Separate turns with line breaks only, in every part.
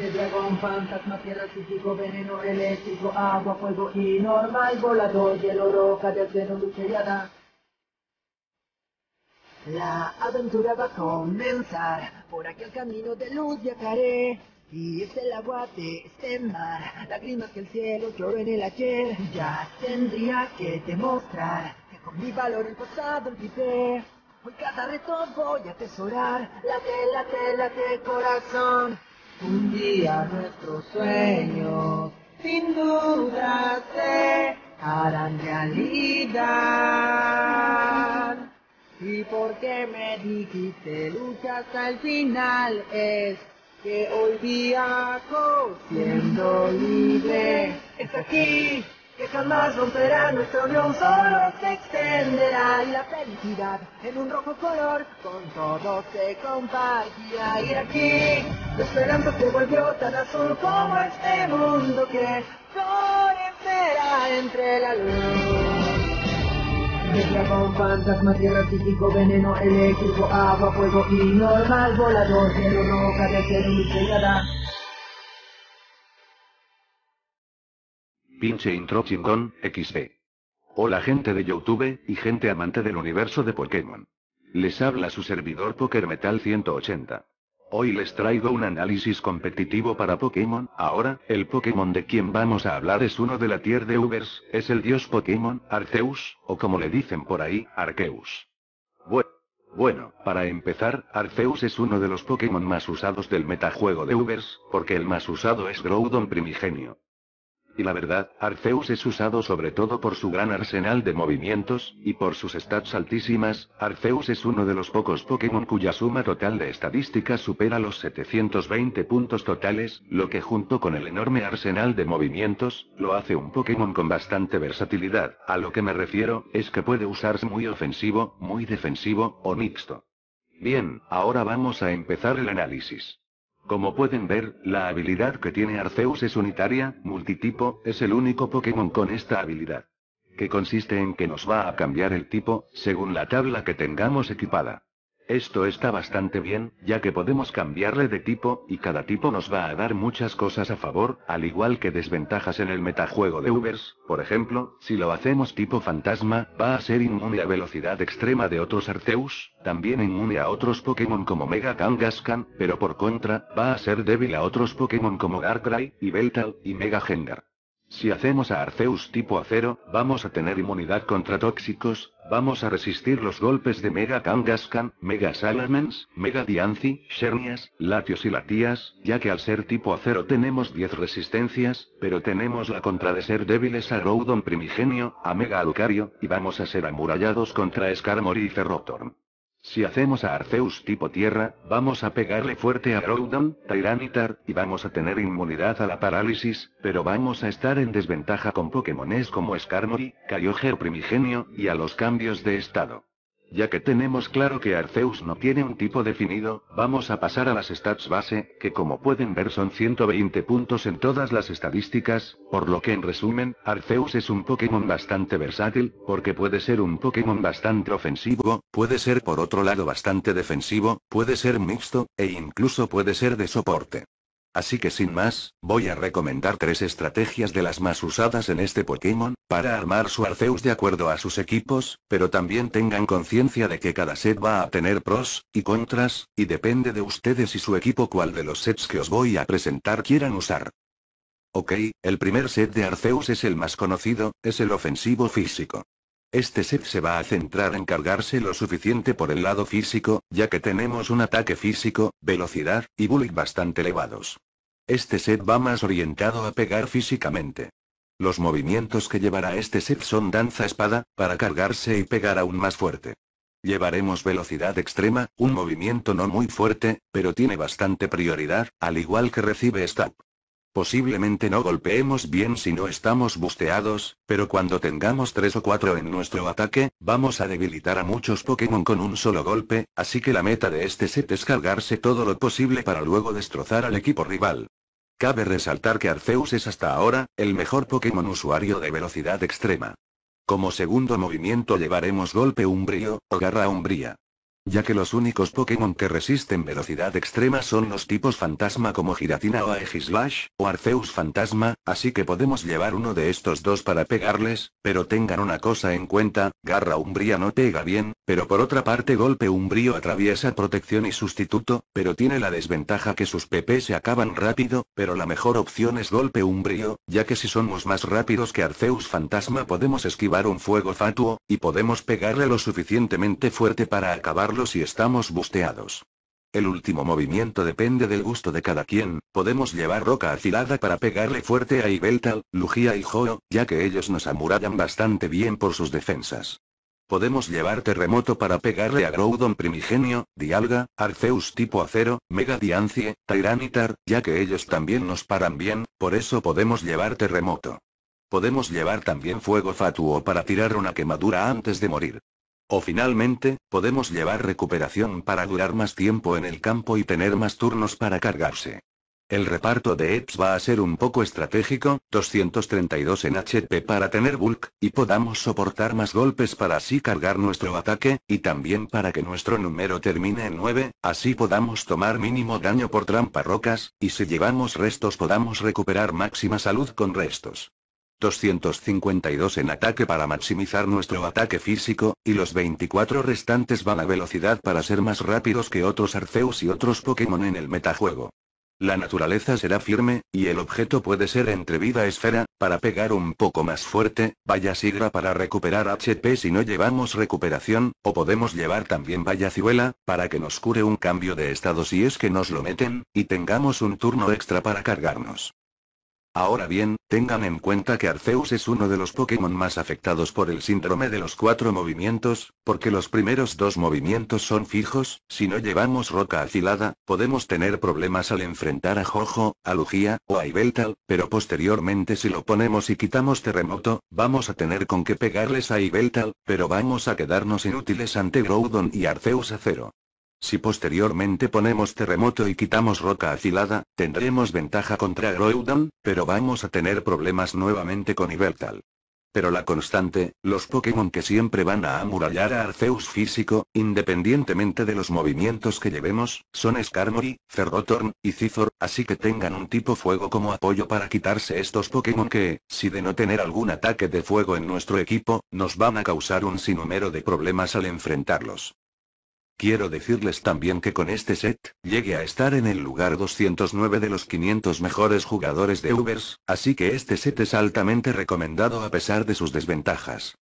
de dragón, fantasma, tierra, psíquico, veneno, eléctrico, agua, fuego y normal, volador, hielo, roca de acero, lucheriada. La aventura va a comenzar, por aquel camino de luz viajaré. Y es el agua de este mar, lágrimas que el cielo lloró en el ayer. Ya tendría que demostrar que con mi valor el pasado olvidé. Hoy cada reto voy a atesorar, La tela, tela de corazón un día nuestros sueños sin duda se harán realidad. Y porque me dijiste lucha hasta el final es que hoy día siendo libre. Es aquí que jamás romperá nuestro unión, solo se extenderá y la felicidad en un rojo color con todo se compartirá. Y aquí la esperanza se volvió tan azul como este mundo que florecerá entre la luz. Reclamó fantasma, tierra, psíquico, veneno, eléctrico, agua, fuego y normal volador, pero roca de ser Pinche intro chingón, XD. Hola gente de Youtube, y gente amante del universo de Pokémon. Les habla su servidor Poker Metal 180. Hoy les traigo un análisis competitivo para Pokémon, ahora, el Pokémon de quien vamos a hablar es uno de la tier de Ubers, es el dios Pokémon, Arceus, o como le dicen por ahí, Arceus. bueno, para empezar, Arceus es uno de los Pokémon más usados del metajuego de Ubers, porque el más usado es Groudon Primigenio. Y la verdad, Arceus es usado sobre todo por su gran arsenal de movimientos, y por sus stats altísimas, Arceus es uno de los pocos Pokémon cuya suma total de estadísticas supera los 720 puntos totales, lo que junto con el enorme arsenal de movimientos, lo hace un Pokémon con bastante versatilidad, a lo que me refiero, es que puede usarse muy ofensivo, muy defensivo, o mixto. Bien, ahora vamos a empezar el análisis. Como pueden ver, la habilidad que tiene Arceus es unitaria, multitipo, es el único Pokémon con esta habilidad. Que consiste en que nos va a cambiar el tipo, según la tabla que tengamos equipada. Esto está bastante bien, ya que podemos cambiarle de tipo, y cada tipo nos va a dar muchas cosas a favor, al igual que desventajas en el metajuego de Ubers, por ejemplo, si lo hacemos tipo fantasma, va a ser inmune a velocidad extrema de otros Arceus, también inmune a otros Pokémon como Mega Kangaskhan, pero por contra, va a ser débil a otros Pokémon como Darkrai, y Beltal, y Mega Gengar. Si hacemos a Arceus tipo acero, vamos a tener inmunidad contra tóxicos, vamos a resistir los golpes de Mega Kangaskhan, Mega Salamence, Mega Dianzi, Shernias, Latios y Latias, ya que al ser tipo acero tenemos 10 resistencias, pero tenemos la contra de ser débiles a Rodon Primigenio, a Mega Lucario, y vamos a ser amurallados contra Skarmory y Ferrotorn. Si hacemos a Arceus tipo tierra, vamos a pegarle fuerte a Groudon, Tyranitar, y vamos a tener inmunidad a la parálisis, pero vamos a estar en desventaja con Pokémones como Skarmory, Kyogre Primigenio, y a los cambios de estado. Ya que tenemos claro que Arceus no tiene un tipo definido, vamos a pasar a las stats base, que como pueden ver son 120 puntos en todas las estadísticas, por lo que en resumen, Arceus es un Pokémon bastante versátil, porque puede ser un Pokémon bastante ofensivo, puede ser por otro lado bastante defensivo, puede ser mixto, e incluso puede ser de soporte. Así que sin más, voy a recomendar tres estrategias de las más usadas en este Pokémon, para armar su Arceus de acuerdo a sus equipos, pero también tengan conciencia de que cada set va a tener pros, y contras, y depende de ustedes y su equipo cuál de los sets que os voy a presentar quieran usar. Ok, el primer set de Arceus es el más conocido, es el ofensivo físico. Este set se va a centrar en cargarse lo suficiente por el lado físico, ya que tenemos un ataque físico, velocidad, y bullet bastante elevados. Este set va más orientado a pegar físicamente. Los movimientos que llevará este set son danza-espada, para cargarse y pegar aún más fuerte. Llevaremos velocidad extrema, un movimiento no muy fuerte, pero tiene bastante prioridad, al igual que recibe stab. Posiblemente no golpeemos bien si no estamos busteados, pero cuando tengamos 3 o 4 en nuestro ataque, vamos a debilitar a muchos Pokémon con un solo golpe, así que la meta de este set es cargarse todo lo posible para luego destrozar al equipo rival. Cabe resaltar que Arceus es hasta ahora, el mejor Pokémon usuario de velocidad extrema. Como segundo movimiento llevaremos golpe umbrío, o garra umbría ya que los únicos Pokémon que resisten velocidad extrema son los tipos fantasma como Giratina o Aegislash, o Arceus fantasma, así que podemos llevar uno de estos dos para pegarles, pero tengan una cosa en cuenta, Garra Umbría no pega bien, pero por otra parte Golpe Umbrío atraviesa protección y sustituto, pero tiene la desventaja que sus PP se acaban rápido, pero la mejor opción es Golpe Umbrío, ya que si somos más rápidos que Arceus fantasma podemos esquivar un fuego fatuo, y podemos pegarle lo suficientemente fuerte para acabarlo si estamos busteados. El último movimiento depende del gusto de cada quien, podemos llevar roca afilada para pegarle fuerte a Ibeltal, Lugia y Joe, ya que ellos nos amurallan bastante bien por sus defensas. Podemos llevar terremoto para pegarle a Groudon Primigenio, Dialga, Arceus tipo acero, Mega Diancie, Tyranitar, ya que ellos también nos paran bien, por eso podemos llevar terremoto. Podemos llevar también fuego fatuo para tirar una quemadura antes de morir. O finalmente, podemos llevar recuperación para durar más tiempo en el campo y tener más turnos para cargarse. El reparto de EPS va a ser un poco estratégico, 232 en HP para tener bulk, y podamos soportar más golpes para así cargar nuestro ataque, y también para que nuestro número termine en 9, así podamos tomar mínimo daño por trampa rocas, y si llevamos restos podamos recuperar máxima salud con restos. 252 en ataque para maximizar nuestro ataque físico, y los 24 restantes van a velocidad para ser más rápidos que otros Arceus y otros Pokémon en el metajuego. La naturaleza será firme, y el objeto puede ser entre vida esfera, para pegar un poco más fuerte, vaya sigra para recuperar HP si no llevamos recuperación, o podemos llevar también vaya ciuela para que nos cure un cambio de estado si es que nos lo meten, y tengamos un turno extra para cargarnos. Ahora bien, tengan en cuenta que Arceus es uno de los Pokémon más afectados por el síndrome de los cuatro movimientos, porque los primeros dos movimientos son fijos, si no llevamos roca afilada, podemos tener problemas al enfrentar a Jojo, a Lugia, o a Ibeltal, pero posteriormente si lo ponemos y quitamos terremoto, vamos a tener con que pegarles a Ibeltal, pero vamos a quedarnos inútiles ante Groudon y Arceus a cero. Si posteriormente ponemos terremoto y quitamos roca afilada, tendremos ventaja contra Groudon, pero vamos a tener problemas nuevamente con Ibertal. Pero la constante, los Pokémon que siempre van a amurallar a Arceus físico, independientemente de los movimientos que llevemos, son Skarmory, Ferrothorn y Cifor, así que tengan un tipo fuego como apoyo para quitarse estos Pokémon que, si de no tener algún ataque de fuego en nuestro equipo, nos van a causar un sinnúmero de problemas al enfrentarlos. Quiero decirles también que con este set, llegué a estar en el lugar 209 de los 500 mejores jugadores de Ubers, así que este set es altamente recomendado a pesar de sus desventajas.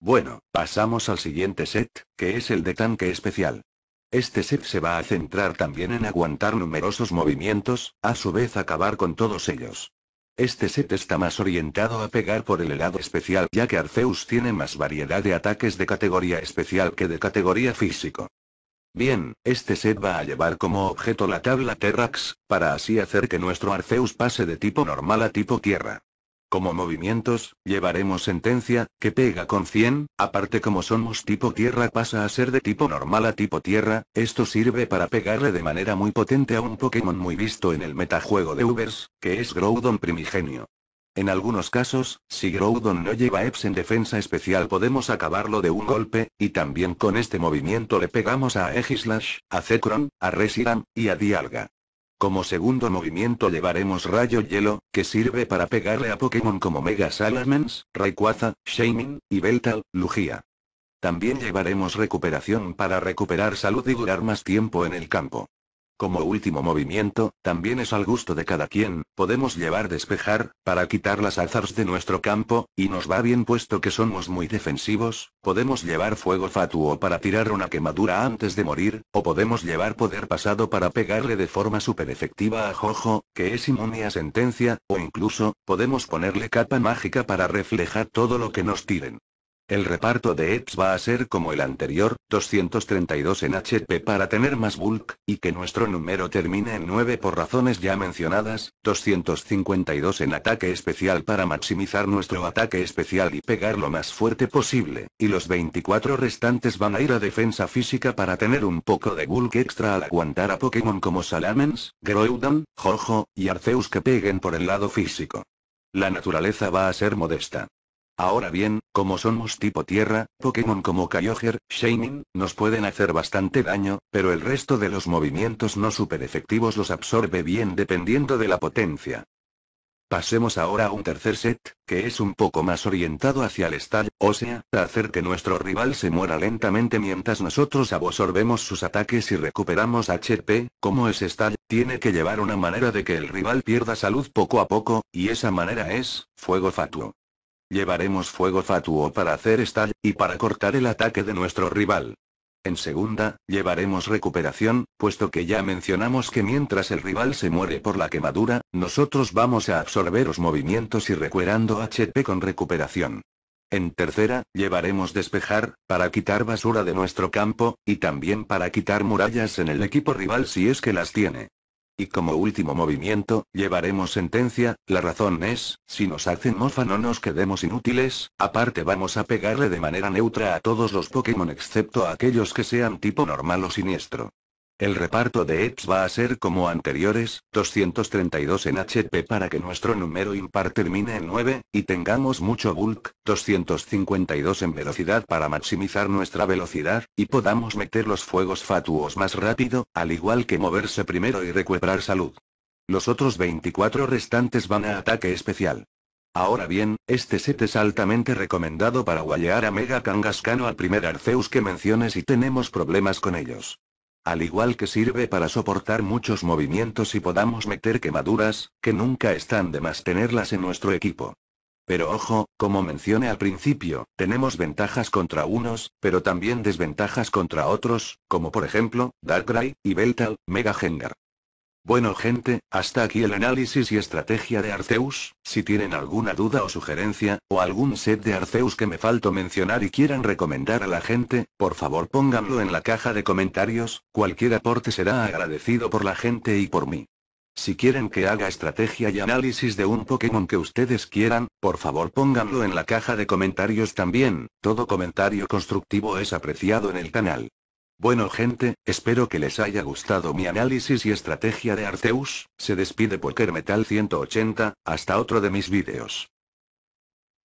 Bueno, pasamos al siguiente set, que es el de tanque especial. Este set se va a centrar también en aguantar numerosos movimientos, a su vez acabar con todos ellos. Este set está más orientado a pegar por el helado especial ya que Arceus tiene más variedad de ataques de categoría especial que de categoría físico. Bien, este set va a llevar como objeto la tabla Terrax, para así hacer que nuestro Arceus pase de tipo normal a tipo tierra. Como movimientos, llevaremos sentencia, que pega con 100, aparte como somos tipo tierra pasa a ser de tipo normal a tipo tierra, esto sirve para pegarle de manera muy potente a un Pokémon muy visto en el metajuego de Ubers, que es Groudon primigenio. En algunos casos, si Groudon no lleva EPS en defensa especial podemos acabarlo de un golpe, y también con este movimiento le pegamos a Aegislash, a Zekrom, a Reshiram, y a Dialga. Como segundo movimiento llevaremos Rayo Hielo, que sirve para pegarle a Pokémon como Mega Salamence, Rayquaza, Shaymin, y Beltal, Lugia. También llevaremos recuperación para recuperar salud y durar más tiempo en el campo. Como último movimiento, también es al gusto de cada quien, podemos llevar despejar, para quitar las azars de nuestro campo, y nos va bien puesto que somos muy defensivos, podemos llevar fuego fatuo para tirar una quemadura antes de morir, o podemos llevar poder pasado para pegarle de forma super efectiva a Jojo, que es inmune a sentencia, o incluso, podemos ponerle capa mágica para reflejar todo lo que nos tiren. El reparto de Eps va a ser como el anterior, 232 en HP para tener más bulk, y que nuestro número termine en 9 por razones ya mencionadas, 252 en ataque especial para maximizar nuestro ataque especial y pegar lo más fuerte posible, y los 24 restantes van a ir a defensa física para tener un poco de bulk extra al aguantar a Pokémon como Salamence, Groudon, Jojo, y Arceus que peguen por el lado físico. La naturaleza va a ser modesta. Ahora bien, como somos tipo tierra, Pokémon como Kyogre, Shining, nos pueden hacer bastante daño, pero el resto de los movimientos no super efectivos los absorbe bien dependiendo de la potencia. Pasemos ahora a un tercer set, que es un poco más orientado hacia el stall, o sea, hacer que nuestro rival se muera lentamente mientras nosotros absorbemos sus ataques y recuperamos HP, como es stall, tiene que llevar una manera de que el rival pierda salud poco a poco, y esa manera es, fuego fatuo. Llevaremos fuego fatuo para hacer stall y para cortar el ataque de nuestro rival. En segunda, llevaremos recuperación, puesto que ya mencionamos que mientras el rival se muere por la quemadura, nosotros vamos a absorber los movimientos y recuperando HP con recuperación. En tercera, llevaremos despejar, para quitar basura de nuestro campo, y también para quitar murallas en el equipo rival si es que las tiene. Y como último movimiento, llevaremos sentencia, la razón es, si nos hacen mofa no nos quedemos inútiles, aparte vamos a pegarle de manera neutra a todos los Pokémon excepto a aquellos que sean tipo normal o siniestro. El reparto de EPS va a ser como anteriores, 232 en HP para que nuestro número impar termine en 9, y tengamos mucho bulk, 252 en velocidad para maximizar nuestra velocidad, y podamos meter los fuegos fatuos más rápido, al igual que moverse primero y recuperar salud. Los otros 24 restantes van a ataque especial. Ahora bien, este set es altamente recomendado para guayar a Mega Kangaskano al primer Arceus que menciones y tenemos problemas con ellos. Al igual que sirve para soportar muchos movimientos y podamos meter quemaduras, que nunca están de más tenerlas en nuestro equipo. Pero ojo, como mencioné al principio, tenemos ventajas contra unos, pero también desventajas contra otros, como por ejemplo, Darkrai, y Beltal, Mega Gengar. Bueno gente, hasta aquí el análisis y estrategia de Arceus, si tienen alguna duda o sugerencia, o algún set de Arceus que me falto mencionar y quieran recomendar a la gente, por favor pónganlo en la caja de comentarios, cualquier aporte será agradecido por la gente y por mí. Si quieren que haga estrategia y análisis de un Pokémon que ustedes quieran, por favor pónganlo en la caja de comentarios también, todo comentario constructivo es apreciado en el canal. Bueno gente, espero que les haya gustado mi análisis y estrategia de Arteus, se despide Poker Metal 180, hasta otro de mis vídeos.